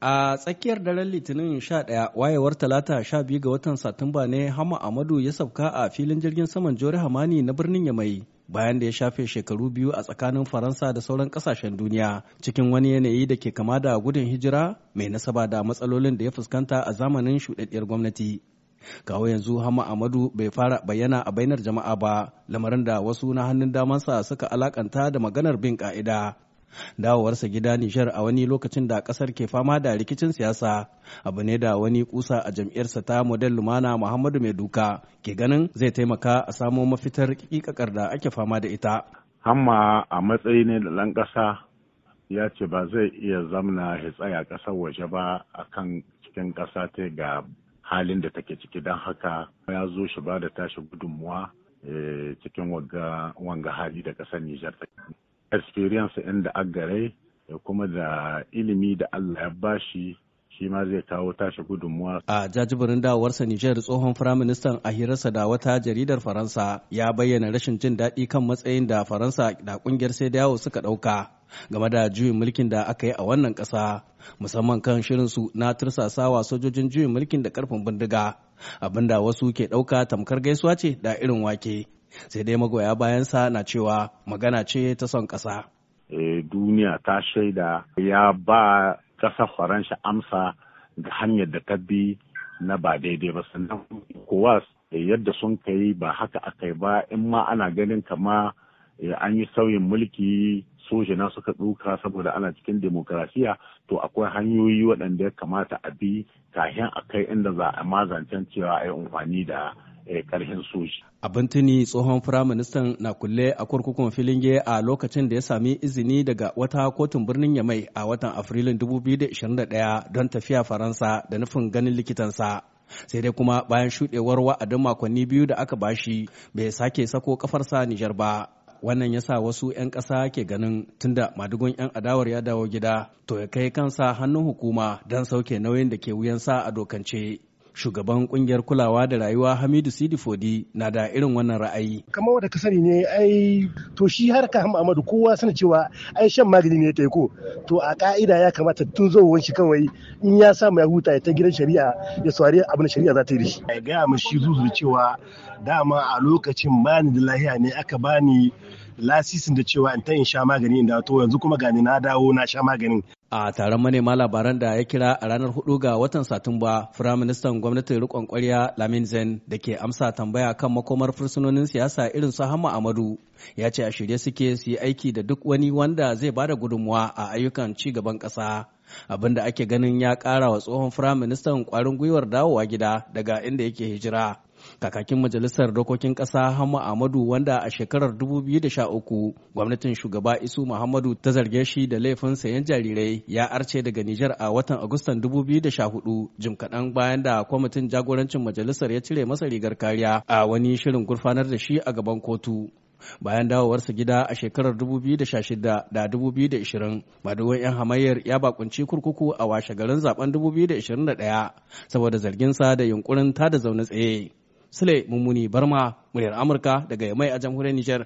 A tsakiyar daren Litinin 11 wayewar Talata 12 ga watan Satumba ne Hama Amadu ya sauka a filin jirgin saman Jori Hamani na birnin Yamai bayan da ya shafe shekaru biyu a tsakanin Faransa da sauran kasashen duniya cikin wani yanayi da ke kama da gudun hijira mai nasaba da matsalolin da ya fuskanta a zamanin shuɗaɗɗiyar gwamnati. Kawo yanzu Hama Amadu bai fara bayyana a bainar jama'a ba, lamarin da wasu na hannun damansa suka alakanta da maganar bin ka'ida dawowarsa gida Nijar a wani lokacin da kasar ke fama da rikicin siyasa abu ne da wani kusa a jam'iyyarsa ta model lumana Muhammadu Maiduka ke ganin zai taimaka a samo mafitar kikakar da ake fama da ita. Hamma a matsayi ne da ɗan ƙasa ya ce ba zai iya zamna ya tsaya ƙasar waje ba a kan cikin ƙasa ta ga halin da take ciki don haka ya zo shi ba da tashi gudunmuwa eh, cikin wanga hali da ƙasar Nijar experience da agare da kuma da ilimi da Allah ya bashi shi ma zai kawo tashi gudunmuwa. A jajibirin dawarsa Nijar tsohon firaministan a hirarsa da wata jaridar Faransa ya bayyana rashin jin daɗi kan matsayin da Faransa da ƙungiyar sai da yawo suka ɗauka game da juyin mulkin da aka yi a wannan ƙasa musamman kan shirinsu na tursasawa sojojin juyin mulkin da ƙarfin bindiga abinda wasu ke ɗauka tamkar gaisuwa ce da irin wake. sai dai magoya bayansa na cewa magana ce ta son ƙasa. E, duniya ta shaida ya ba ƙasa faransa amsa ga hanyar da ta bi na ba daidai ba sannan kowa eh, yadda sun kai ba haka aka yi ba in ma ana ganin kama eh, an yi sauyin mulki soja na suka tsuka saboda ana cikin demokarasiya to akwai hanyoyi waɗanda ya kamata a bi kahin a kai inda za a mazancen cewa a yi amfani da Eh, karhin soji. Abin tuni tsohon firaministan na kulle a kurkukun filinge a lokacin da ya sami izini daga wata kotun birnin Yamai a watan Afrilun 2021 don tafiya Faransa da nufin ganin likitansa. Sai dai kuma bayan shuɗewar wa'adin makonni biyu da aka bashi bai sake sako kafarsa Nijar ba. Wannan ya sa wasu 'yan ƙasa ke ganin tunda madugun 'yan adawar ya dawo gida to ya kai kansa hannun hukuma don sauke nauyin da ke wuyan sa a dokance. shugaban kungiyar kulawa da rayuwa Hamidu Sidi Fodi na da irin wannan ra'ayi. Kamar wanda ka sani ne ai to shi harka Hamadu kowa sana cewa ai shan magani ne yake ko to a ka'ida ya kamata tun zowon shi kawai in ya samu ya huta ya ta gidan shari'a ya saurari abu na shari'a za ta yi da shi. Ai gaya mu shi zuzu cewa dama a lokacin bani da lahiya ne aka bani lasisin da cewa in ta in sha magani in dawo to yanzu kuma gani na dawo na sha maganin A taron manema labaran da ya kira a ranar 4 ga watan Satumba, Firaministan gwamnatin rikon kwarya Lamin Zen da ke amsa tambaya kan makomar fursunonin siyasa irin su Hamma Amadu ya ce a shirye suke su yi aiki da duk wani wanda zai ba da gudunmuwa a ayyukan ci gaban ƙasa. Abin da ake ganin ya ƙara wa tsohon Firaministan ƙwarin gwiwar dawowa gida daga inda yake hijira. kakakin majalisar dokokin ƙasa Hamma Ahmadu wanda a shekarar 2013 gwamnatin shugaba Isu Muhammadu ta zarge shi da laifin sayan jarirai ya arce daga Nijar a watan Agustan 2014 jim kaɗan bayan da kwamitin jagorancin majalisar ya cire masa rigar kariya a wani shirin gurfanar da shi a gaban kotu. bayan dawowarsa gida a shekarar 2016 da 2020 maduwan 'yan hamayyar ya bakunci kurkuku a washe garin zaben 2021 saboda zarginsa da yunkurin tada zaune tsaye Sule Mummuni Barma, muryar Amurka daga mai a jamhuriyar Nijar.